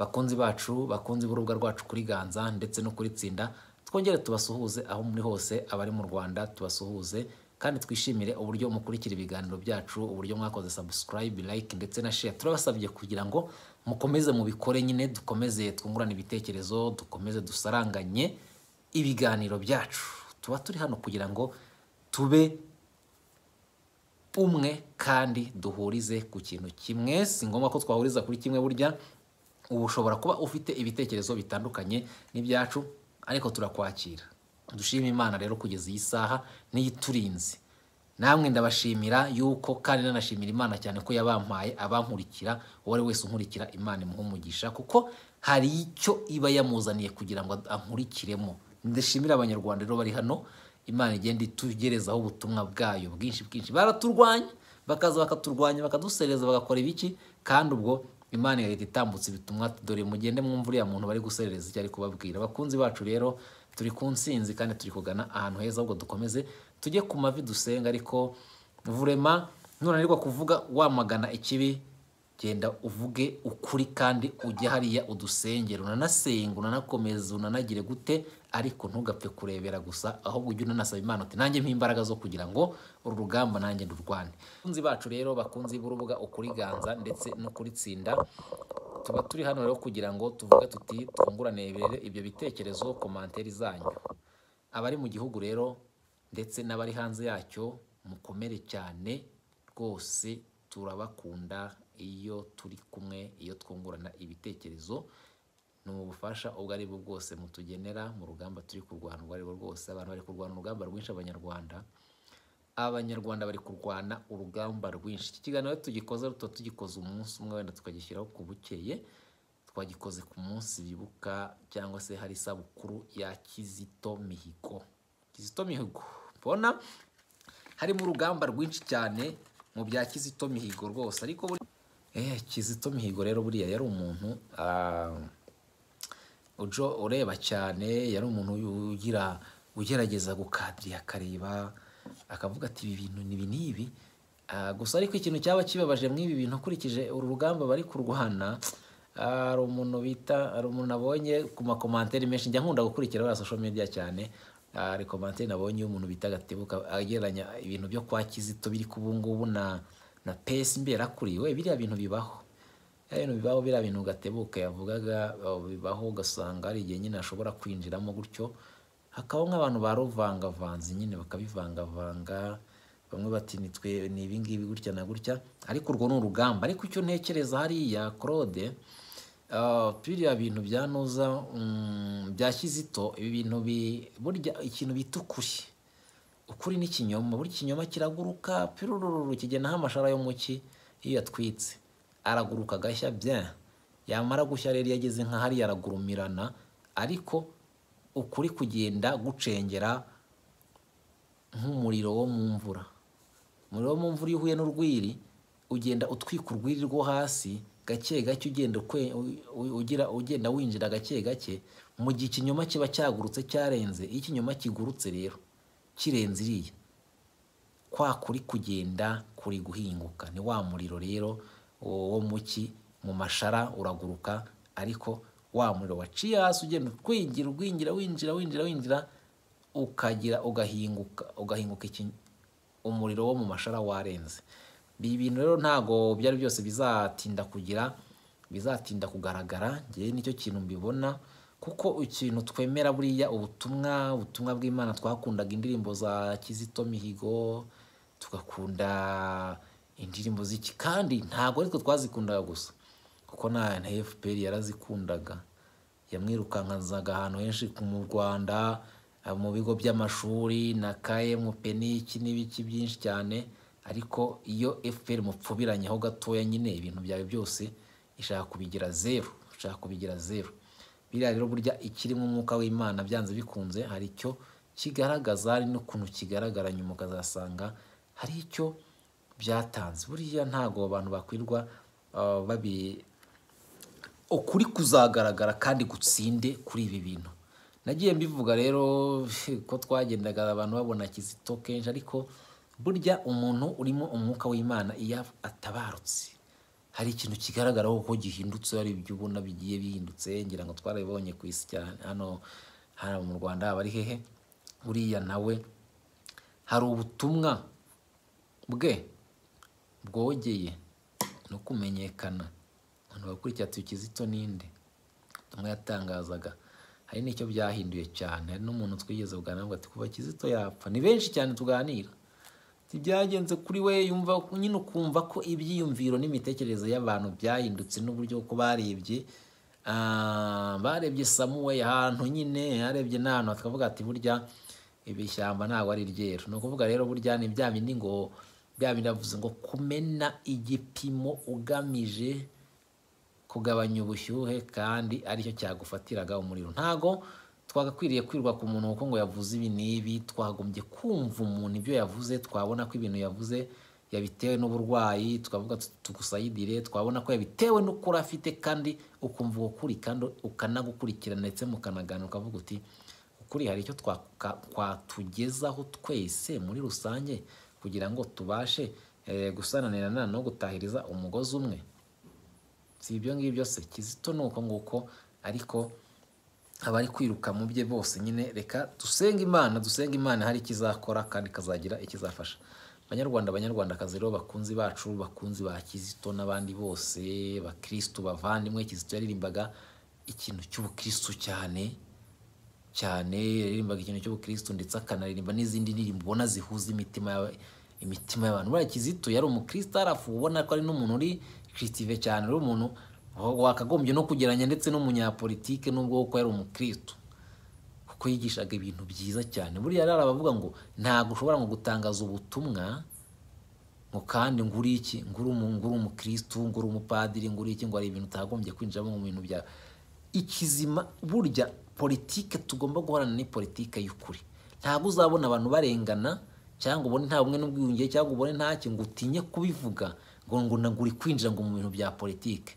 bakunzi bacu bakunze urubuga rwacu kuri ganza ndetse no kuri tsinda twongere tubasuhuze aho muri hose abari mu rwanda tubasuhuze kandi twishimire uburyo mukurikira ibiganiro byacu uburyo mwakoze subscribe like ndetse na share turabasabye kugira ngo mukomeze mubikore nyine dukomeze twungurane ibitekerezo dukomeze dusaranganye ibiganiro byacu tuba turi hano kugira ngo tube umwe kandi duhurize ku kintu kimwe si ngombwa ko twahuriza kuri kimwe burya ubu ushobora kuba ufite ibitekerezo bitandukanye n'ibyacu ariko turakwakira dushima imana rero kugeza iyi saha niyo iturinze namwe ndabashimira yuko kandi nanashimira imana cyane ko yabampaye abankurikira uwo ari wese unkurikira imana imuha kuko hari icyo iba yamuzaniye kugira ngo ankurikiremo ndashimira abanyarwanda rero bari hano imana igenda itugerezaho ubutumwa bwayo bwinshi bwinshi baraturwanya bakaza bakaturwanya bakadusereza bagakora ibiki kandi ubwo imana igahita itambutsa ibitumwa dore mugende mwumva uriya muntu bari guserereza icyo ari kubabwira Abakunzi bacu rero turi ku nsinzi kandi turi kugana ahantu heza ahubwo dukomeze tujye ku mavi dusenga ariko vurema ntunanirwa kuvuga wamagana ikibi genda uvuge ukuri kandi ujye hariya udusengere unanasenga unanakomeza unanagire gute ariko ntugapfe kurebera gusa ahubwo ujye unanasaba imana uti nanjye mpimbaraga zo kugira ngo uru rugamba nanjye ndurwane abakunzi bacu rero bakunzi b'urubuga Ganza ndetse no kuritsinda tuba turi hano rero kugira ngo tuvuge tuti twungurane ibyo bitekerezo manteri zanyu abari mu gihugu rero ndetse n'abari hanze yacyo mukomere cyane rwose turabakunda iyo turi kumwe iyo twungurana ibitekerezo ni ubufasha ubwo ari bwo bwose mutugenera mu rugamba turi kurwana ubwo ari bwo rwose abantu bari kurwana urugamba rwinshi abanyarwanda abanyarwanda bari kurwana urugamba rwinshi iki kiganiro tugikoze ruto tugikoze umunsi umwe wenda tukagishyiraho ku bukeye twagikoze ku munsi bibuka cyangwa se hari isabukuru ya kizito mihigo kizito mihigo mbona harimo urugamba rwinshi cyane mu bya kizito mihigo rwose ariko buri eh, kizito mihigo rero buriya yari umuntu ah, ureba cyane yari umuntu ugira ugerageza gukadiriya akareba akavuga ati ibi bintu ni ibi n'ibi ah, gusa ariko ikintu cyaba kibabaje mu ibi bintu ukurikije uru rugamba bari kurwana ah, hari umuntu bita hari umuntu abonye ku makomantere menshi njya nkunda gukurikira buriya social media cyane Ah, rekomantere nabonye y'umuntu bita gatebuka agereranya ibintu byo kwa kizito biri ku ngubu na na pesi mberakuri we biriya bintu bibaho biriya bintu bibaho biriya bintu gatebuka yavugaga bibaho ugasanga hari igihe nyine ashobora kwinjiramo gutyo hakaba nk'abantu baruvangavanze nyine bakabivangavanga bamwe bati nitwe ni ibingibi gutya na gutya ariko urwo ni urugamba ariko icyo ntekereza hariya claude biriya ah, bintu byanuza noza mm, bya kizito ibi bintu burya ikintu bita ukuri n'ikinyoma buri kinyoma kiraguruka pirururu kigenaho amashara yo mu ki iyo yatwitse araguruka agashya bya yamara gushya rero yageze nka hariya aragurumirana ariko ukuri kugenda gucengera nk'umuriro wo mu mvura umuriro wo mu mvura iyo uhuye n'urwiri ugenda utwika urwiri rwo hasi gake gake ugenda ugira ugenda winjira gake gake mu gihe ikinyoma kiba cyagurutse cyarenze iyo ikinyoma kigurutse rero kirenze iriya kwa kuri kugenda kuri guhinguka ni wa muriro rero wo muki mu mashara uraguruka ariko wa muriro waciye hasi ugenda utwingira urwingira winjira winjira winjira ukagira ugahinguka ugahinguka umuriro wo mu mashara warenze ibi bintu rero ntabwo byari byose bizatinda kugira bizatinda kugaragara ngewe nicyo kintu mbibona kuko ikintu twemera buriya ubutumwa ubutumwa bw'imana twakundaga indirimbo za kizito mihigo tugakunda indirimbo z'iki kandi ntabwo ariko twazikundaga gusa kuko na fpr yarazikundaga yamwirukankazaga ahantu henshi mu rwanda mu bigo by'amashuri na kayemu peniki n'ibiki byinshi cyane ariko iyo FPR aho gatoya nyine ibintu byawe byose ishaka kubigira zeru ushaka kubigira zeru biriya rero burya ikirimo umwuka w'imana byanze bikunze hari icyo kigaragaza ari n'ukuntu kigaragara nyuma ukazasanga hari icyo byatanze buriya ntabwo abantu bakwirwa uh, babi ukuri kuzagaragara kandi gutsinde kuri ibi bintu nagiye mbivuga rero ko twagendaga abantu babona kizito kenshi ariko burya umuntu urimo umwuka w'imana iyo atabarutse hari ikintu kigaragara ko gihindutse hari ibyo ubona bigiye bihindutse ngira ngo twarabibonye ku isi cyane hano hari mu rwanda haba ari hehe buriya nawe hari ubutumwa bwe bwogeye no kumenyekana abantu bakurikira tukizito n'inde ubutumwa yatangazaga hari n'icyo byahinduye cyane hari n'umuntu twigeze kuganira ngo ati kuva kizito yapfa ni benshi cyane tuganira byagenze kuri we yumva nyine ukumva ko ibyiyumviro n'imitekerereze y'abantu byahindutse n'uburyo ko ah, barebye barebye samuwe ahantu nyine harebye n'ahantu twavuga ati burya ibishyamba ntabwo ari ryeru ni ukuvuga rero burya ni bya bindi ngo bya binavuze ngo kumena igipimo ugamije kugabanya ubushyuhe kandi aricyo cyagufatiraga umuriro ntago twagakwiriye kwirwa ku muntu kuko ngo yavuze ibi n'ibi twagombye kumva umuntu ibyo yavuze twabona ko ibintu yavuze yabitewe n'uburwayi tukavuga tugusayidire twabona ko yabitewe n'ukuri afite kandi ukumva ukuri kandi ukanagukurikirana ndetse mukanagana ukavuga uti ukuri hari icyo twatugezaho twese muri rusange kugira ngo tubashe eh, gusananirana no gutahiriza umugozi umwe si ibyo ngibyo se kizito ni uko nguko ariko abari kwiruka mu bye bose nyine reka dusenge imana dusenge imana hari ikizakora kandi ikazagira ikizafasha banyarwanda abanyarwandakazi rero bakunzi bacu bakunzi ba kizito n'abandi bose bakirisitu bavandimwe kizito yaririmbaga ikintu cy'ubukirisitu cyane cyane yaririmbaga ikintu cy'ubukirisitu ndetse akanaririmba n'izindi ndirimbo ubona zihuza imitima imitima y'abantu buriya kizito yari umukirisitu arafu ubona ko ari n'umuntu uri kiritive cyane rero umuntu wakagombye no kugeranya ndetse n'umunyapolitike n'ubwo kuko yari umukristo kuko yigishaga ibintu byiza cyane buriya rero abavuga ngo ntabwo ushobora ngo gutangaza ubutumwa ngo kandi nguri iki nguri umukristo nguri umupadiri nguri iki ngo hari ibintu utagombye kwinjiramo mu bintu bya ikizima burya politike tugomba guhorana ni politike y'ukuri ntabwo uzabona abantu barengana cyangwa ubone nta bumwe n'ubwiyunge cyangwa ubone ntacyo ngo utinye kubivuga ngo ngo naguri kwinjira ngo mu bintu bya politike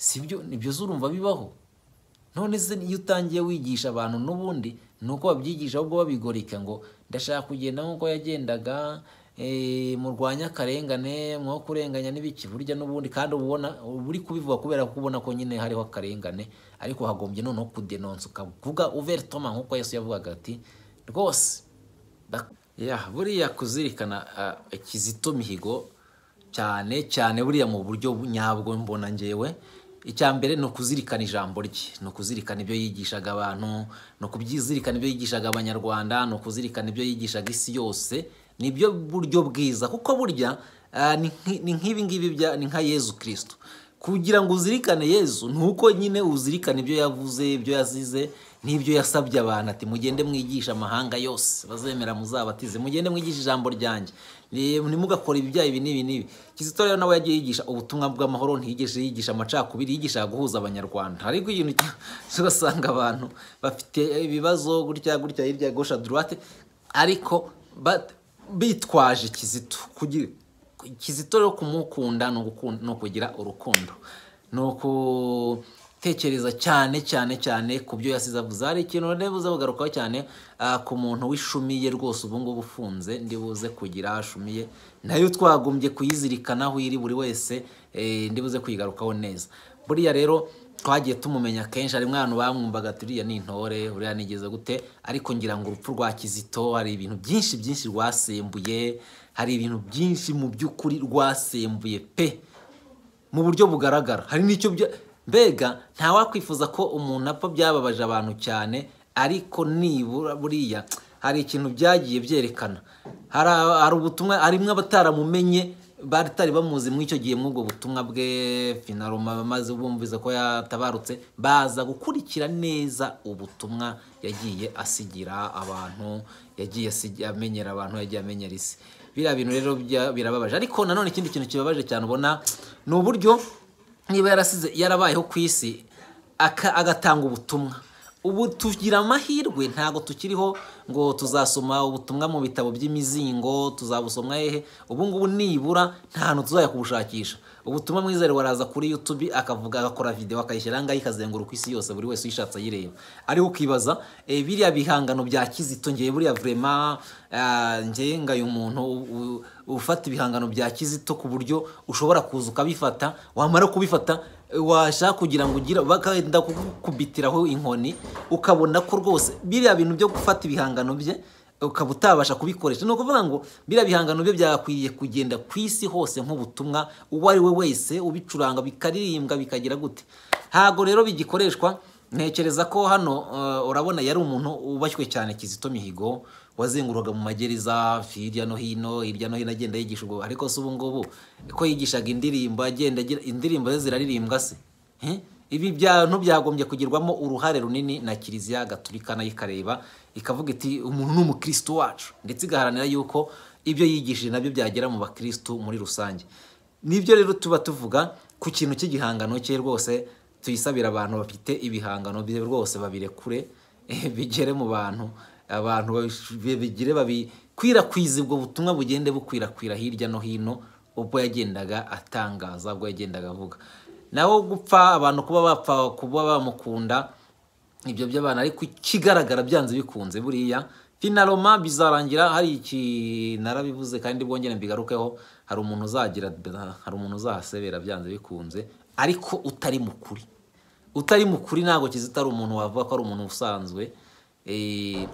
sibyo nibyo urumva bibaho none se iyo utangiye wigisha abantu n'ubundi ni uko babyigisha ahubwo babigoreka ngo ndashaka kugenda nk'uko yagendaga eh, murwanya akarengane mwo kurenganya n'ibiki burya n'ubundi kandi ubona uri kubivuga kubera ko ubona ko nyine hariho akarengane ariko hagombye noneho kudenonsa ukavuga uveritoma nk'uko yesu yavugaga ati rwose ya buriya kuzirikana ikizito mihigo cyane cyane buriya mu buryo nyabwo mbona ngewe icya mbere ni ukuzirikana ijambo rye ni ukuzirikana ibyo yigishaga abantu ni ukuzirikana ibyo yigishaga abanyarwanda ni ukuzirikana ibyo yigishaga isi yose ni byo buryo bwiza kuko burya eh, ni nk'ibi ngibi ni nka yezu kirisito kugira ngo uzirikane yezu ni uko nyine uzirikana ibyo yavuze ibyo yazize n'ibyo yasabye abantu ati mugende mwigisha amahanga yose bazemera muzabatize mugende mwigishe ijambo ryanjye ntimugakore ibibyaye ibi n'ibi n'ibi kizito rero nawe yagiye yigisha ubutumwa bw'amahoro ntiyigeje yigisha amacakubiri yigisha guhuza abanyarwanda ariko ikintu usanga abantu bafite ibibazo gutya gutya hirya gosha durate ariko bitwaje kizito kizito rero kumukunda ni ukugira urukundo ni uku tekereza cyane cyane cyane ku byo yasize avuze hari ikintu buze bugarukaho cyane ah, ku muntu wishumiye rwose ubu ngubu ufunze ndibuze kugira ashumiye nayo twagombye kuyizirikana aho iri buri wese eh, ndibuze kuyigarukaho neza buriya rero twagiye tumumenya kenshi hari mwana bamwumvaga turiya ni intore buriya nigeze gute ariko ngira ngo urupfu rwa kizito hari ibintu byinshi byinshi rwasembuye hari ibintu byinshi mu by'ukuri rwasembuye pe mu buryo bugaragara hari n'icyo mbega ntawakwifuza ko umuntu apfa byababaje abantu cyane ariko nibura buriya hari ikintu byagiye byerekana hari ubutumwa harimwo abataramumenye batari bamuzi muri icyo gihe muri butumwa bwe finaroma maze bumviza ko yatabarutse baza gukurikira neza ubutumwa yagiye asigira abantu yagiye amenyera abantu yagiye amenyera isi biriya bintu rero birababaje ariko nanone ikindi kintu kibabaje cyane ubona ni uburyo niba yarasize yarabayeho ku isi agatanga ubutumwa ubu tugira amahirwe ntabwo tukiriho ngo tuzasoma ubutumwa mu bitabo by'imizingo tuzabusoma hehe ubungubu nibura nta hantu tuzajya kubushakisha ubutumwa mwizere waraza kuri YouTube akavuga agakora videwo akayishyiraho ngaho ikazenguruka isi yose buri wese uyishatse ayireba ariho ukibaza eh, biriya bihangano bya kizito ngewe buriya vurema eh, ngenga umuntu ufata ibihangano bya kizito ku buryo ushobora kuza ukabifata wamara kubifata washaka kugira ngo ugire bakagenda kukubitiraho inkoni ukabona ko rwose biriya bintu byo gufata ibihangano bye ukaba utabasha kubikoresha ni ukuvuga ngo biriya bihangano bye byakwiye kugenda ku isi hose nk'ubutumwa uwo ari we wese ubicuranga bikaririmbwa bikagira gute ntabwo rero bigikoreshwa ntekereza ko hano eh, urabona yari umuntu wubashywe cyane kizito mihigo wazengururaga mu magereza hirya no hino hirya no hino agenda yigisha ubwo ariko se ubungubu ko yigishaga indirimbo agenda indirimbo ze ziraririmbwa se eh? ibi byagombye kugirwamo uruhare runini na kiliziya gaturika nayo ikareba ikavuga iti umuntu ni umukristo wacu ndetse igaharanira yuko ibyo yigishije nabyo byagera mu bakristo muri rusange nibyo rero tuba tuvuga ku kintu cy'igihangano cye rwose tuyisabira abantu bafite ibihangano bye rwose babirekure eh, bigere mu bantu abantu bigire babikwirakwiza ubwo butumwa bugende bukwirakwira hirya no hino ubwo yagendaga atangaza ubwo yagendaga avuga nawe gupfa abantu kuba bapfa kuba bamukunda ibyo by'abana ariko ikigaragara byanze bikunze buriya finaroma bizarangira hari iki narabivuze kandi bwongere mbigarukeho hari umuntu uzagira hari umuntu uzahasebera byanze bikunze ariko utari mu kuri utari mukuri ntabwo kizitari umuntu wavuga ko ari umuntu usanzwe eh,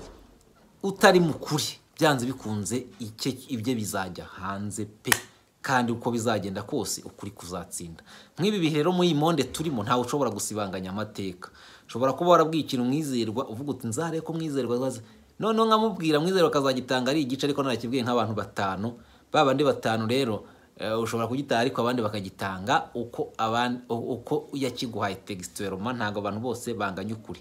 utari mu kuri byanze bikunze ibye bizajya hanze pe kandi uko bizagenda kose ukuri kuzatsinda nk'ibi bihe rero muri iyi monde turimo ntawe ushobora gusibanganya amateka ushobora kuba warabwiye ikintu mwizerwa uvuga uti nzare ko umwizerwa azaza noneho nkamubwira mwizerwa akazagitanga ari igice ariko narakibwiye nk'abantu batanu ba bandi batanu rero eh, ushobora kugitaha ariko abandi bakagitanga uko uko yakiguhaye tegisiteroma ntabwo abantu bose banganya ukuri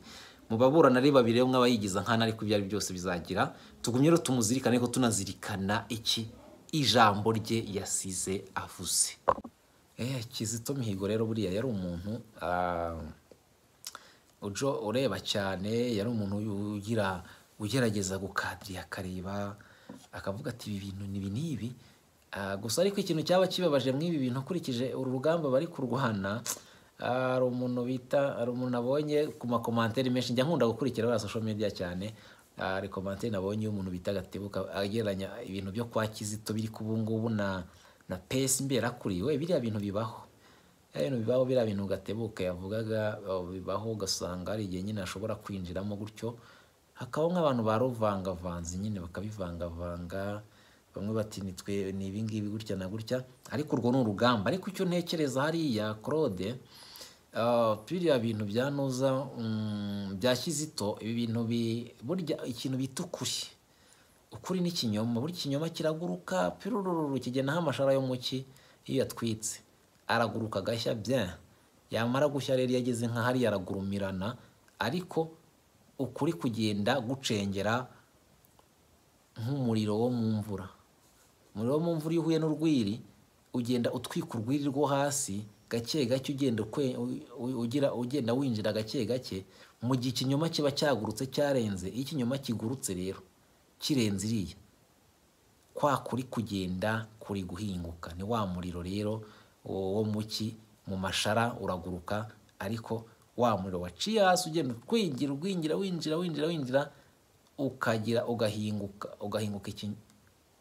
mu baburana ari babiri rero mw'abayigiza nkana ariko ibyo ari byose bizagira tugumye rero tumuzirikane ko tunazirikana iki ijambo rye yasize avuze eh, kizito mihigo rero buriya yari umuntu ah, ujo ureba cyane yari umuntu ugira ugerageza gukadiriya akareba akavuga ati ibi bintu ni ibi n'ibi ah, gusa ariko ikintu cyaba kibabaje mu ibi bintu ukurikije uru rugamba bari kurwana hari umuntu bita hari umuntu abonye ku makomantere menshi njya nkunda gukurikira ba social media cyane ah, hari komantere nabonye y'umuntu bita gatebuka agereranya ibintu byo kwa kizito biri ku ngubu na na pesi mbera kuri we biriya bintu bibaho bintu bibaho biriya bintu gatebuka yavugaga bibaho ugasanga hari igihe nyine ashobora kwinjiramo gutyo hakabaho nk'abantu baruvangavanze nyine bakabivangavanga bamwe bati ni ibingibi gutya na gutya ariko urwo ni urugamba ariko icyo ntekereza hariya claude ah, biriya bintu bya noza mm, bya kizito ibi bintu burya ikintu bita ukuri ukuri n'ikinyoma buri kinyoma kiraguruka pirururu kigenaho amashara yo mu cyi iyo yatwitse araguruka agashya bya yamara gushya rero yageze nka hariya aragurumirana ariko ukuri kugenda gucengera nk'umuriro wo mu mvura umuriro wo mu mvura iyo uhuye n'urwiri ugenda utwika urwiri rwo hasi gake gake ugenda ugira ugenda winjira gake gake mu gihe ikinyoma kiba cyagurutse cyarenze iyo ikinyoma kigurutse rero kirenze iriya kwa kuri kugenda kuri guhinguka ni wa muriro rero wo muki mu mashara uraguruka ariko wa muriro waciye hasi ugenda utwingira ugwingira winjira winjira winjira ukagira ugahinguka ugahinguka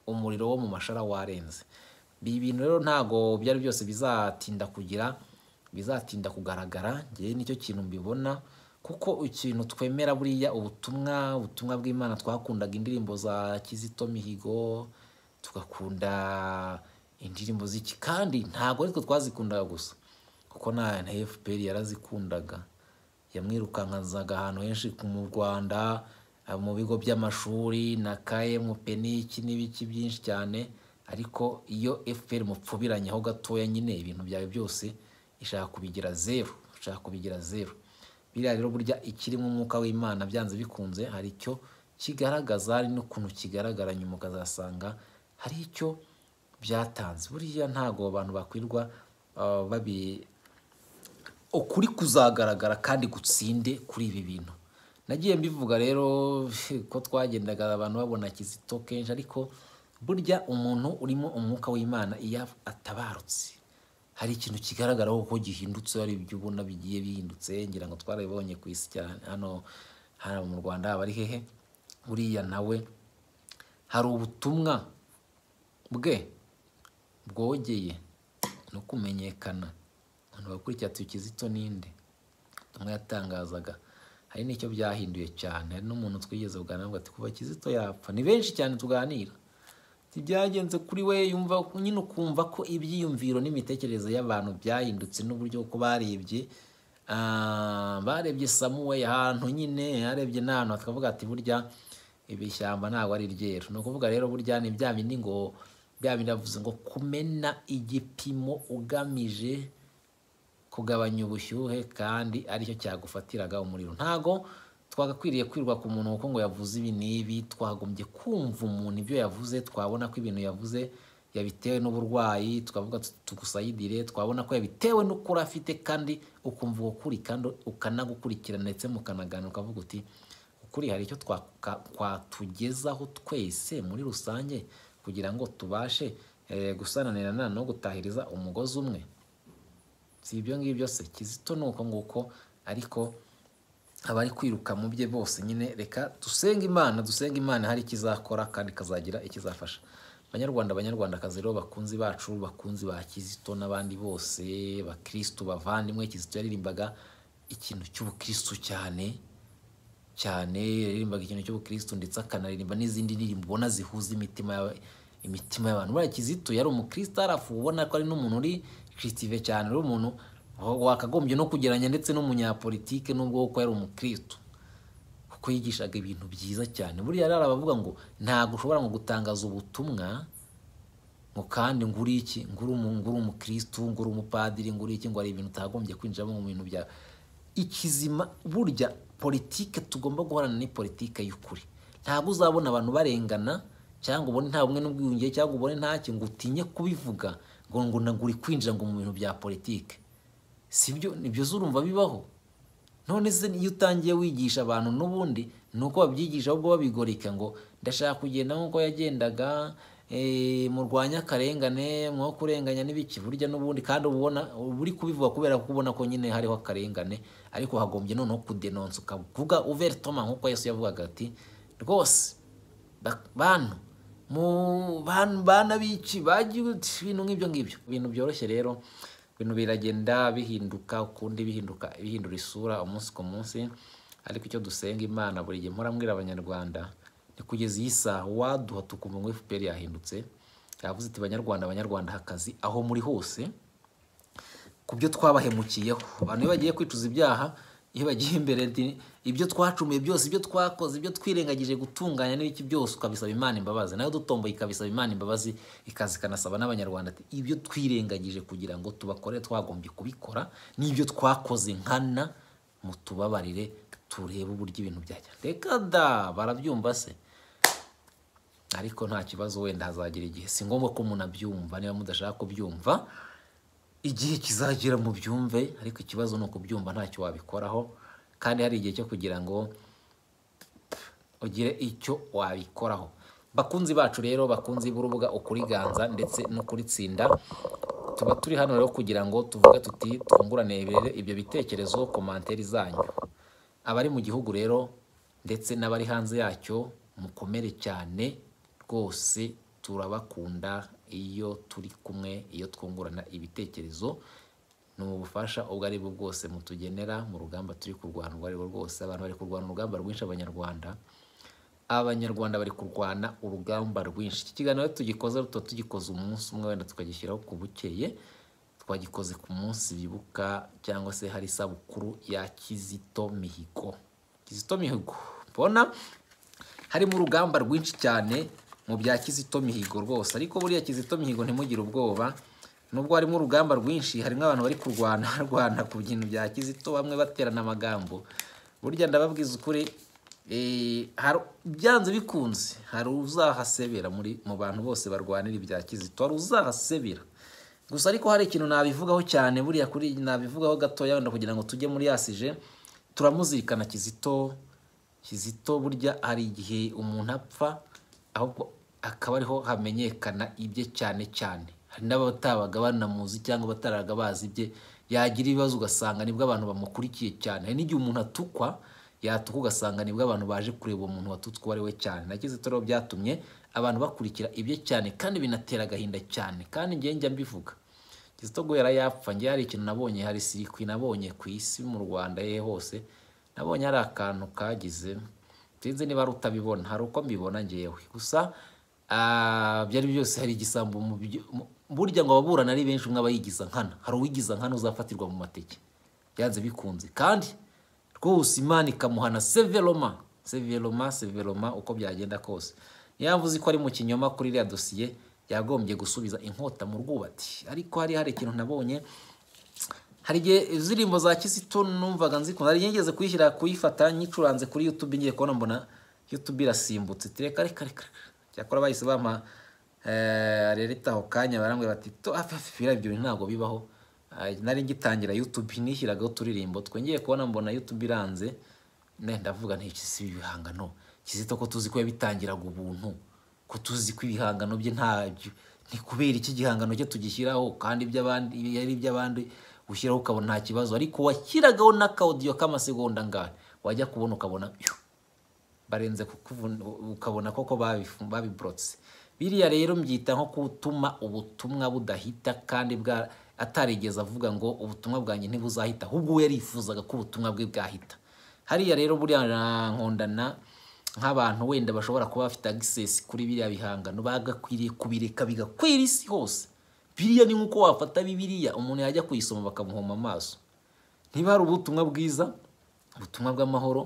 umuriro wo mu mashara warenze ibi bintu rero ntabwo byari byose bizatinda kugira bizatinda kugaragara ngewe nicyo kintu mbibona kuko ikintu twemera buriya ubutumwa ubutumwa bw'imana twakundaga indirimbo za kizito mihigo tugakunda indirimbo z'iki kandi ntabwo ariko twazikundaga gusa kuko na fpr yarazikundaga yamwirukankazaga ahantu henshi mu rwanda mu bigo by'amashuri na kayemu peniki n'ibiki byinshi cyane ariko iyo efuperi mupfubiranyeho gatoya nyine ibintu byawe byose ishaka kubigira zeru ishaka kubigira zeru biriya rero burya ikirimo umwuka w'imana byanze bikunze hari icyo kigaragaza hari n'ukuntu kigaragara nyuma ukazasanga hari icyo byatanze buriya ntabwo abantu bakwirwa uh, babi ukuri kuzagaragara kandi gutsinde kuri ibi bintu nagiye mbivuga rero ko twagendaga abantu babona kizito kenshi ariko burya umuntu urimo umwuka w'imana iyo atabarutse hari ikintu kigaragara ko gihindutse hari ibyo ubona bigiye bihindutse ngira ngo twarabibonye ku isi cyane hano hari mu rwanda haba ari hehe buriya nawe hari ubutumwa bwe bwogeye no kumenyekana abantu bakurikira tukizito ninde umwe yatangazaga hari n'icyo byahinduye cyane hari n'umuntu twigeze kuganira ati kuva kizito yapfa ni benshi cyane tuganira ntibyagenze kuri we yumva nyine ukumva ko ibyiyumviro n'imitekerereze y'abantu byahindutse n'uburyo ko barebye ah, barebye samuwe ahantu nyine harebye n'ahantu twavuga ati burya ibishyamba ntabwo ari ryera ni ukuvuga rero burya ni bya bindi ngo bya bindi ngo kumena igipimo ugamije kugabanya ubushyuhe kandi aricyo cyagufatiraga umuriro ntago twagakwiriye kwirwa ku muntu kuko ngo yavuze ibi n'ibi twagombye kumva umuntu ibyo yavuze twabona ko ibintu yavuze yabitewe n'uburwayi twavuga tugusayidire twabona ko yabitewe n'ukuri afite kandi ukumva ukuri kandi ukanagukurikirana ndetse mukanagana ukavuga uti ukuri hari icyo twatugezaho twese muri rusange kugira ngo tubashe eh, gusananirana no gutahiriza umugozi umwe si ibyo ngibyo se kizito ni uko nguko ariko abari kwiruka mu bye bose nyine reka dusenge imana dusenge imana hari ikizakora kandi ikazagira ikizafasha banyarwanda abanyarwandakazi rero bakunzi bacu bakunzi ba kizito n'abandi bose bakirisitu bavandimwe kizito yaririmbaga ikintu cy'ubukirisitu cyane cyane yaririmbaga ikintu cy'ubukristo ndetse akanaririmba n'izindi ndirimbo ubona zihuza imitima imitima y'abantu buriya kizito yari umukristo arafu ubona ko ari n'umuntu uri kiritive cyane ari umuntu wakagombye no kugeranya ndetse n'umunyapolitike n'ubwo kuko yari umukristo kuko yigishaga ibintu byiza cyane buriya rero abavuga ngo ntabwo ushobora ngo gutangaza ubutumwa ngo kandi nguri iki nguri umukristo nguri umupadiri nguri iki ngo hari ibintu utagombye kwinjiramo mu bintu bya ikizima burya politike tugomba guhorana ni politike y'ukuri ntabwo uzabona abantu barengana cyangwa ubone nta bumwe n'ubwiyunge cyangwa ubone ntacyo ngo utinye kubivuga ngo ngo nagure kwinjira ngo mu bintu bya politiki si byo nibyo zurumva bibaho none se iyo utangiye wigisha abantu n'ubundi ni uko babyigisha ahubwo babigoreka ngo ndashaka kugenda nk'uko yagendaga Eh, murwanya akarengane mwo kurenganya n'ibiki burya n'ubundi kandi ubona uri kubivuga kubera ko ubona ko nyine hariho akarengane ariko hagombye noneho kudenonsa ukavuga uveritoma nk'uko yesu yavugaga ati rwose bantu mu bana biki bagiye ibintu nk'ibyo ngibyo ibintu byoroshye rero ibintu biragenda bihinduka ukundi bihinduka bihindura isura umunsi ku munsi ariko icyo dusenga imana buri gihe mpora mbwira abanyarwanda kugeza iyi saha waduha tukumva ngo fpr yahindutse yavuze iti banyarwanda abanyarwanda akazi aho muri hose ku byo twabahemukiyeho abantu iyo bagiye kwicuza ibyaha iyo bagiye imbere ibyo twacumuye byose ibyo twakoze ibyo twirengagije gutunganya n'ibiki byose ukabisaba imana imbabazi nayo dutomboye ikabisaba imana imbabazi ikazi ikanasaba n'abanyarwanda ati ibyo twirengagije kugira ngo tubakore twagombye kubikora n'ibyo twakoze nkana mutubabarire turebe uburyo ibintu byajya reka da barabyumva se ariko nta kibazo wenda hazagira igihe si ngombwa ko umuntu abyumva niba mudashaka kubyumva igihe kizagira mu byumve ariko ikibazo ni ukubyumva ntacyo wabikoraho kandi hari igihe cyo kugira ngo ugire icyo wabikoraho bakunzi bacu rero bakunzi b'urubuga Ganza ndetse no kuritsinda tuba turi hano rero kugira ngo tuvuge tuti twungurane ibyo bitekerezo komantere zanyu abari mu gihugu rero ndetse n'abari hanze yacyo mukomere cyane rwose turabakunda iyo turi kumwe iyo twungurana ibitekerezo ni ubufasha ubwo ari bwo bwose mutugenera mu rugamba turi kurwana urwo ari rwo rwose abantu bari kurwana urugamba rwinshi abanyarwanda abanyarwanda bari kurwana urugamba rwinshi iki kiganiro tugikoze ruto tugikoze umunsi umwe wenda tukagishyiraho ku bukeye twagikoze ku munsi bibuka cyangwa se hari isabukuru ya kizito mihigo kizito mihigo mbona harimo urugamba rwinshi cyane mu bya kizito mihigo rwose ariko buriya kizito mihigo ntimugire ubwoba nubwo harimo urugamba rwinshi harimo abantu bari kurwana barwana ku bintu bya kizito bamwe baterana amagambo burya ndababwiza ukuri eh, byanze bikunze hari uzahasebera mu bantu bose barwanira ibya kizito hari uzahasebera gusa ariko hari ikintu nabivugaho cyane buriya kuri nabivugaho gatoya wenda kugira ngo tujye muri yasije turamuzirikana kizito kizito burya hari igihe umuntu apfa ahubwo akaba ariho hamenyekana ibye cyane cyane hari n'abatabaga banamuzi cyangwa bataraga bazi ibye yagira ibibazo ugasanga nibwo abantu bamukurikiye cyane hari n'igihe umuntu atukwa yatuka ugasanga nibwo abantu baje kureba umuntu muntu watutswe uwo ari we cyane na kizito rero byatumye abantu bakurikira ibye cyane kandi binatera agahinda cyane kandi njye njya mbivuga kizito guhera yapfa njye hari ikintu nabonye hari sirikwi nabonye ku isi mu rwanda ye hose nabonye hari akantu kagize sinzi niba ari utabibona hari uko mbibona ngewe gusa ah, byari byose hari igisambo burya ngo ababurana ari benshi umwe aba yigiza nkana hari uwigiza nkana uzafatirwa mu mateke byanze bikunze kandi rwose imana ikamuhana severoma severoma severoma uko byagenda kose yaba uzi ko ari mu kinyoma kuri iriya dosiye yagombye gusubiza inkota mu rwubati ariko hari hari ikintu nabonye hari igihe indirimbo za kizito numvaga nzikunda hari igihe ngeze kuyishyira kuyifata nyicuranze kuri YouTube ngiye kubona mbona YouTube irasimbutse reka reka reka cyakora bahise bampa eh, rereta aho kanya barambwira bati to hafi ah, hafi ntabwo bibaho ah, nari ngitangira YouTube nishyiragaho uturirimbo twe ngiye kubona mbona YouTube iranze ndavuga ntikisi ibihangano kizito ko tuzi ko yabitangiraga ubuntu ko tuzi ko ibihangano bye ntabyo ni kubera iki igihangano cye tugishyiraho kandi iby'abandi yari iby'abandi ushyiraho ukabona nta kibazo ariko washyiragaho n'akawudiyo k'amasegonda angahe wajya kubona ukabona barenze ukabona koko babiborotse biriya rero mbyita nko gutuma ubutumwa budahita kandi bwa atarigeze avuga ngo ubutumwa bwanjye ntibuzahita ahubwo we yarifuzaga ko ubutumwa bwe bwahita hariya rero buriya nkondana nk'abantu wenda bashobora kuba bafite agisesi kuri biriya bihangano bagakwiriye kubireka bigakwira isi hose biriya ni nk'uko wafata bibiriya umuntu yajya kuyisoma bakamuhoma amaso niba hari ubutumwa bwiza ubutumwa bw'amahoro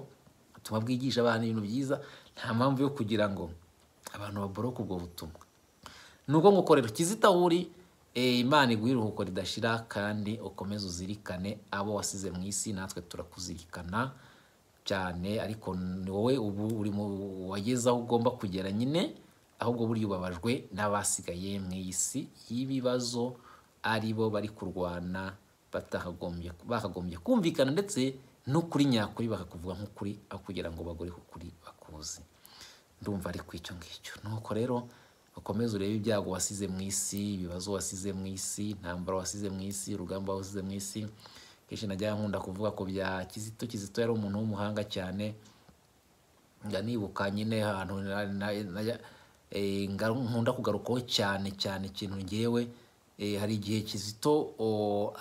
ubutumwa bwigisha abantu ibintu byiza nta mpamvu yo kugira ngo abantu baboroke ubwo butumwa ni uko ngukorera kizita wuri eh, imana iguhe iruhuko ridashira kandi ukomeze uzirikane abo wasize mu isi natwe turakuzirikana cyane ariko ni wowe ubu uri mu wageze aho ugomba kugera nyine ahubwo buryo ubabajwe n'abasigaye mu isi y'ibibazo ari bo bari kurwana bakagombye kumvikana ndetse n'ukuri nyakuri bakakuvuga nk'ukuri aho kugira ngo bagore ukuri bakuzi ndumva ari icyo ngicyo nuko rero ukomeze urebe ibyago wasize mu isi ibibazo wasize mu isi intambara wasize mu isi urugamba wasize mu isi kenshi najya nkunda kuvuga ku bya kizito kizito yari umuntu w'umuhanga cyane nibuka nyine ahantu eh, nkunda kugarukaho cyane cyane ikintu ngewe eh, hari igihe kizito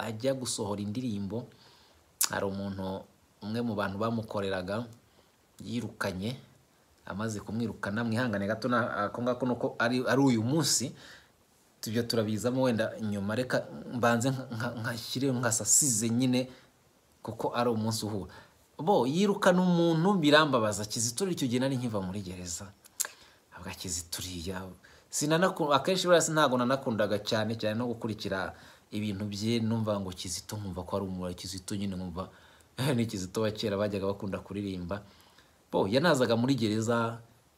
ajya gusohora indirimbo hari umuntu umwe mu bantu bamukoreraga yirukanye amaze kumwirukana mwihangane gato ako ngako ari uyu munsi ibyo turabizamo wenda nyuma reka mbanze nkashyire nkasasize nyine kuko ari umunsi uhura bo yirukana umuntu birambabaza kizitura icyo gihe nari nkiva muri gereza ntabwo akizituriya akenshi buriya ntabwo nanakundaga cyane cyane no gukurikira ibintu bye numva ngo kizito nkumva ko ari umura kizito nyine nkumva eh, ni kizito wa kera bajyaga bakunda kuririmba bo yanazaga muri gereza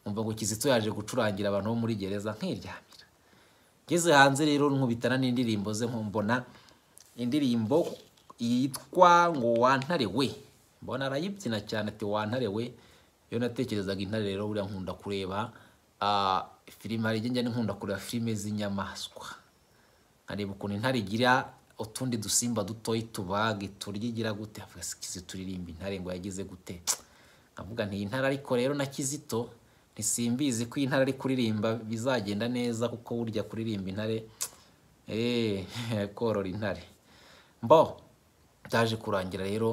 nkumva ngo kizito yaje gucurangira abantu bo muri gereza nk'iryamye ngeze hanze rero nkubitana n'indirimbo ze nkumbona indirimbo yitwa ngo wantarewe mbona arayibyina cyane ati wantarewe iyo natekerezaga intare rero buriya nkunda kureba filime hari igihe nkunda kureba filime z'inyamaswa nkareba ukuntu intare igira utundi dusimba dutoya tubaga iturya igira gute hafi zituririmba intare ngo yagize gute nkavuga ntiyi ntare ariko rero na kizito ntisimbizi ko intare ari kuririmba bizagenda neza kuko burya kuririmba intare eh, korora intare mbo byaje kurangira rero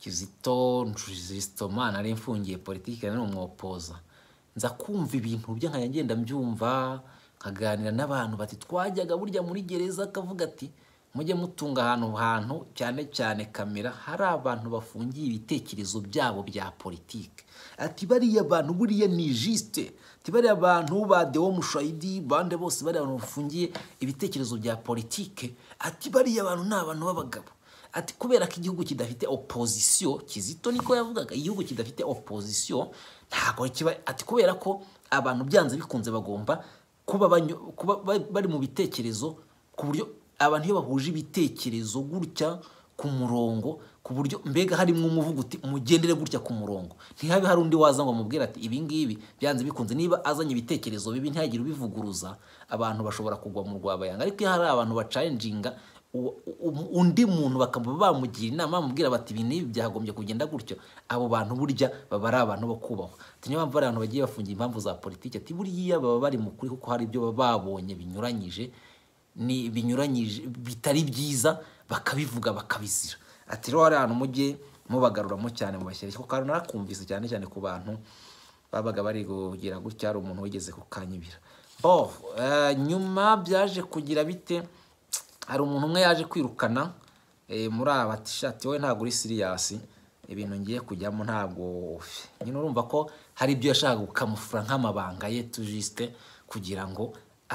kizito nshushistomana nari mfungiye politiki nari umwopoza nza kumva ibintu nkajya ngenda mbyumva nkaganira n'abantu bati twajyaga burya muri gereza akavuga ati mujye mutunga ahantu hantu cyane cyane kamera hari abantu bafungiye ibitekerezo byabo bya politiki ati bariya bantu buriya ni jisite ati bariya bantu ba dewo mushayidi bande bose bariya bantu bafungiye ibitekerezo bya politike ati bariya bantu ni abantu b'abagabo ati kubera ko igihugu kidafite opozisiyo kizito niko yavugaga igihugu kidafite opozisiyo ntabwo kiba ati kubera ko abantu byanze bikunze bagomba kuba bari mu bitekerezo ku buryo abantu iyo bahuje ibitekerezo gutya ku murongo ku buryo mbega harimo umuvugo uti mugendere gutya ku murongo ntihabe hari undi waza ngo amubwire ati ibi ngibi byanze bikunze niba azanye ibitekerezo bibi ntihagire ubivuguruza abantu bashobora kugwa mu rwabayanga ariko iyo hari abantu bacarinjinga undi muntu bakaba bamugira inama bamubwira bati ibi n'ibi byagombye kugenda gutyo abo bantu burya baba ari abantu bo kubahwa niyo mpamvu hari abantu bagiye bafungiye impamvu za politiki ati buriya baba bari mu kuri kuko hari ibyo baba babonye binyuranyije ni binyuranyije bitari byiza bakabivuga bakabizira ati rero hari ahantu mujye mubagaruramo cyane mu mubashyira kuko kantu narakumvise cyane cyane ku bantu babaga bari kugira gutya hari umuntu wigeze kukanyibira bo eh, nyuma byaje kugira bite hari umuntu umwe yaje kwirukana eh, muri aba tishati we ntabwo uri siriyasi ibintu ngiye kujyamo ntabwo nyine urumva ko hari ibyo yashakaga gukamufura nk'amabanga ye tujisite kugira ngo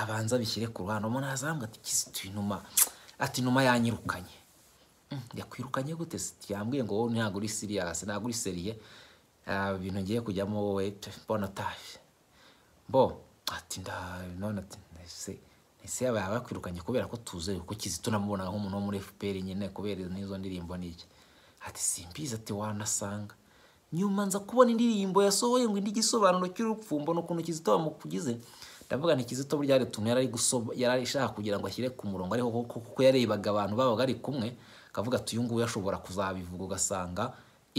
abanza bishyire ku ruhande umuntu azambwa ati kizito inuma ati inuma yanyirukanye mm, yakwirukanye gute yambwiye ngo wowe oh, ntabwo uri siriyasi ntabwo uri seriye ah, ibintu ngiye kujyamo wowe mbona utaje bo ati none ati ese yaba yabakwirukanye kubera ko tuze ko kizito namubona nk'umuntu wo muri fpr nyine kubera n'izo ndirimbo n'iki ati simbizi ati wanasanga nyuma nza kubona indirimbo yasohoye ngo indi gisobanuro cy'urupfu mbona ukuntu kizito bamukugize ndavuga nti kizito burya hari utuntu yari yari ashaka kugira ngo ashyire ku murongo ariko kuko yarebaga abantu babo ari kumwe akavuga ati uyu nguyu ashobora kuzabivuga ugasanga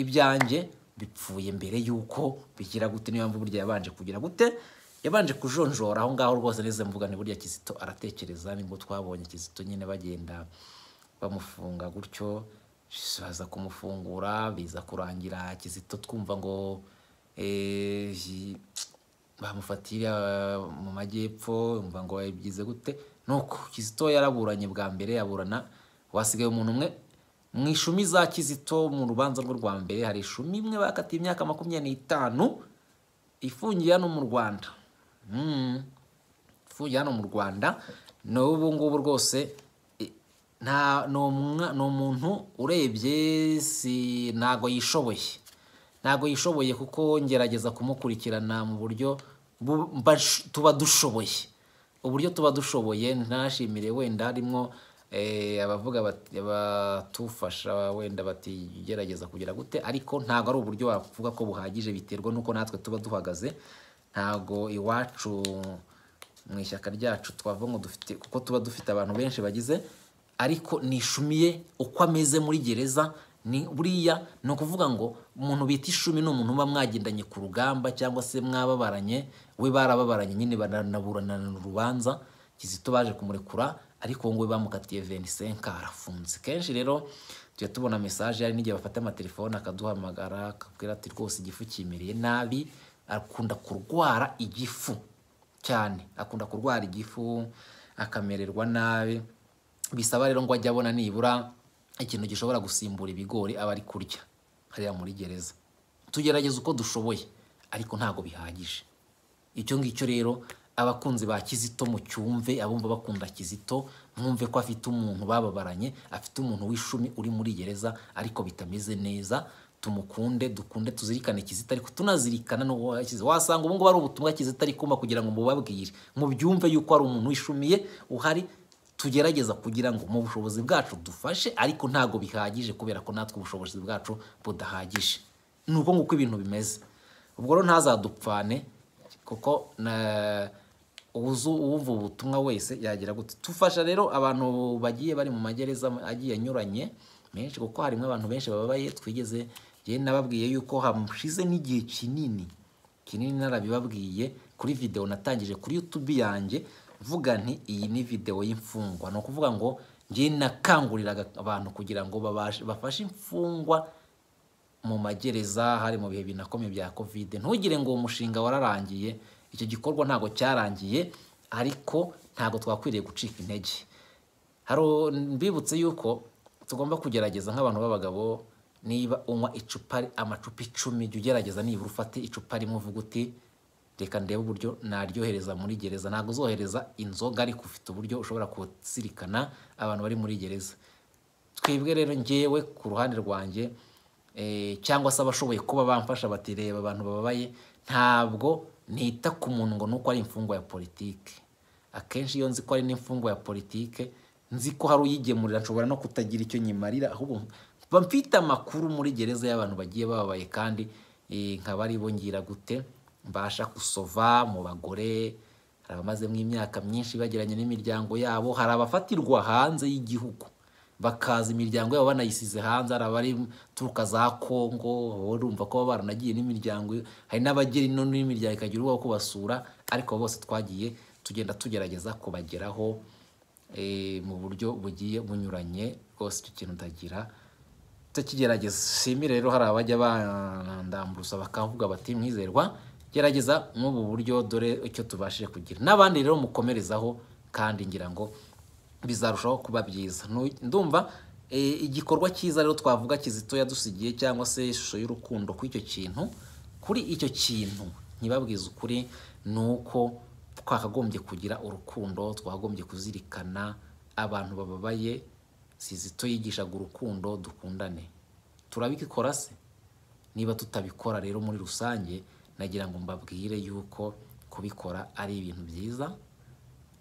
ibyanjye bipfuye mbere y'uko bigira gute niyo mpamvu burya yabanje kugira gute yabanje kujonjora aho ngaho rwose neza mvuga ni burya kizito aratekereza nibwo twabonye kizito nyine bagenda bamufunga gutyo baza kumufungura biza kurangira kizito twumva ngo eh, bamufatira mu majyepfo umva ngo wabigize gute nuko kizito yaraburanye bwa mbere yaburana wasigaye umuntu umwe mu ishumi za kizito mu rubanza rwe rwa mbere hari ishumi imwe bakatiye imyaka makumyabiri n'itanu ifungiye hano mu rwanda hmm, ifungiye hano mu rwanda n'ubu ngubu rwose nta ni umuntu urebye ntago yishoboye ntago yishoboye kuko ngerageza kumukurikirana mu buryo tuba dushoboye uburyo tuba dushoboye ntashimire wenda harimo eh, abavuga batufasha wenda batigerageza kugera gute ariko ntabwo ari uburyo wavuga ko buhagije biterwa n'uko natwe tuba duhagaze ntabwo iwacu mu ishyaka ryacu twava ngo dufite kuko tuba dufite abantu benshi bagize ariko nishumiye uko ameze muri gereza ni buriya ni ukuvuga ngo umuntu bita ishumi ni umuntu uba mwagendanye ku rugamba cyangwa se mwababaranye we barababaranye nyine baranaburanana urubanza kizito baje kumurekura ariko ngubu bamukatiye venisenka arafunze kenshi rero tujya tubona mesaje hari n'igihe bafata amatelefone akaduhamagara akabwira ati rwose igifu kimereye nabi akunda kurwara igifu cyane akunda kurwara igifu akamererwa nabi bisaba rero ngo ajye abona nibura ikintu gishobora gusimbura ibigori aba ari kurya hariya muri gereza tugerageza uko dushoboye ariko ntabwo bihagije icyo ngicyo rero abakunzi ba kizito mucyumve abumva bakunda kizito mwumve ko afite umuntu bababaranye afite umuntu w'ishumi uri muri gereza ariko bitameze neza tumukunde dukunde tuzirikane kizito ariko tunazirikana wasanga ubungubu ari ubutumwa kizito ari kumva kugira ngo mubabwire mubyumve yuko ari umuntu wishumiye uhari tugerageza kugira ngo mu bushobozi bwacu dufashe ariko ntabwo bihagije kubera ko natwe ubushobozi bwacu budahagije ni uko nguko ibintu bimeze ubwo rero ntazadupfane kuko uwumva ubutumwa wese yagira gute tufasha rero abantu bagiye bari mu magereza agiye anyuranye menshi kuko harimo abantu benshi bababaye twigeze nababwiye yuko hamushize n'igihe kinini kinini narabibabwiye kuri videwo natangije kuri yutubi yanjye Vuga nti iyi ni videwo y'imfungwa ni ukuvuga ngo ngiye nakangurira abantu kugira ngo bafashe imfungwa mu magereza hari mu bihe binakomeye bya kovide ntugire ngo uwo mushinga wararangiye icyo gikorwa ntabwo cyarangiye ariko ntabwo twakwiriye gucika intege mbibutse yuko tugomba kugerageza nk'abantu b'abagabo niba unywa icupa amacupa icumi jya ugerageza nibura ufate icupa rimwe uvuga uti reka ndebe uburyo naryohereza muri gereza ntabwo uzohereza inzoga ariko ufite uburyo ushobora kuzirikana abantu bari muri gereza twebwe rero ngewe ku ruhande rwanjye eh, cyangwa se abashoboye kuba bamfasha batireba abantu bababaye ntabwo nita ku muntu ngo uko ari imfungwa ya politiki akenshi iyo nzi ko ari n'imfungwa ya politiki nzi ko hari uyigemurira nshobora no kutagira icyo nyimarira ahubwo mfite amakuru muri gereza y'abantu bagiye bababaye kandi eh, nkaba aribo ngira gute mbasha gusova mu bagore hari abamazemo imyaka myinshi bagiranye n'imiryango yabo hari abafatirwa hanze y'igihugu bakaza imiryango yabo banayisize hanze hari abari turuka za kongo urumva ko baba baranagiye n'imiryango hari n'abagera ino n'imiryango ikagira ubwoba kubasura ariko bose twagiye tugenda tugerageza kubageraho eh, mu buryo bugiye bunyuranye rwose icyo kintu ndagira tutakigerageza simbi rero hari abajya bandamburusa bakavuga bati mwizerwa gerageza nk'ubu buryo dore icyo tubashije kugira n'abandi rero mukomerezaho kandi ngira ngo bizarushaho kuba byiza ndumva eh, igikorwa cyiza rero twavuga kizito yadusigiye cyangwa se ishusho y'urukundo kuri icyo kintu kuri icyo kintu ntibabwize ukuri ni uko twakagombye kugira urukundo twagombye kuzirikana abantu bababaye sizito yigishaga urukundo dukundane turabikora se niba tutabikora rero muri rusange nagira ngo mbabwire yuko kubikora ari ibintu byiza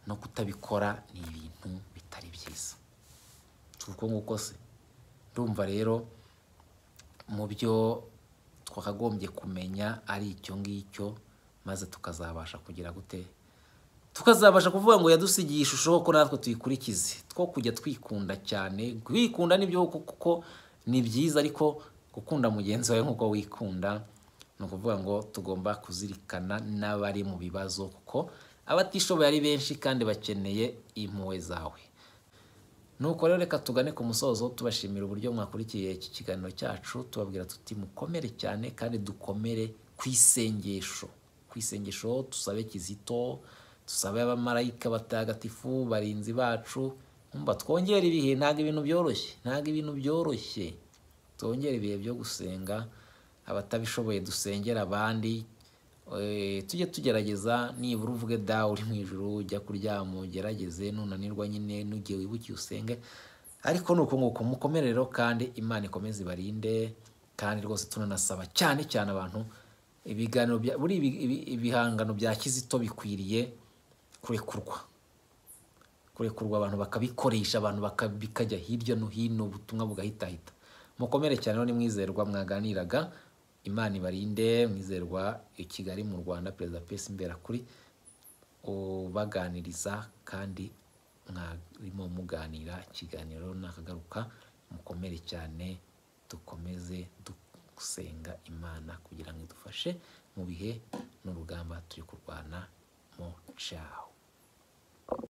no kutabikora ni ibintu bitari byiza si nkuko se ndumva rero mu byo twakagombye kumenya ari icyo ngicyo maze tukazabasha kugira gute tukazabasha kuvuga ngo yadusigiye ishusho ko natwe tuyikurikize two kujya twikunda cyane kwikunda nibyo kuko ni byiza ariko gukunda mugenzi wawe nk'uko wikunda ni ukuvuga ngo tugomba kuzirikana n'abari mu bibazo kuko abatishoboye ari benshi kandi bakeneye impuhwe zawe nuko rero reka tugane ku musozo tubashimira uburyo mwakurikiye iki kiganiro cyacu tubabwira tuti mukomere cyane kandi dukomere ku isengesho ku isengesho tusabe kizito tusabe abamarayika batagatifu barinzi bacu mba twongere ibihe ntabwo ibintu byoroshye ntabwo ibintu byoroshye twongere ibihe byo gusenga abatabishoboye dusengera abandi eh, tujye tugerageza nibura uvuge da uri mu ijuru ujya kuryama ugerageze nunanirwa nyine n'ugiye wibukiye usenge ariko ni uko nguko mukomerero kandi imana ikomeze ibarinde kandi rwose tunanasaba cyane cyane abantu ibiganiro buri ibihangano bya kizito bikwiriye kurekurwa kurekurwa abantu bakabikoresha abantu bikajya hirya no hino ubutumwa bugahita bugahitahita mukomere cyane ni mwizerwa mwaganiraga imana ibarinde mwizerwa i kigali mu rwanda perezida pesi kuri ubaganiriza kandi mwarimo muganira ikiganiro nakagaruka mukomere cyane dukomeze dusenga imana kugira ngo idufashe mu bihe n'urugamba turi kurwana mu cyaho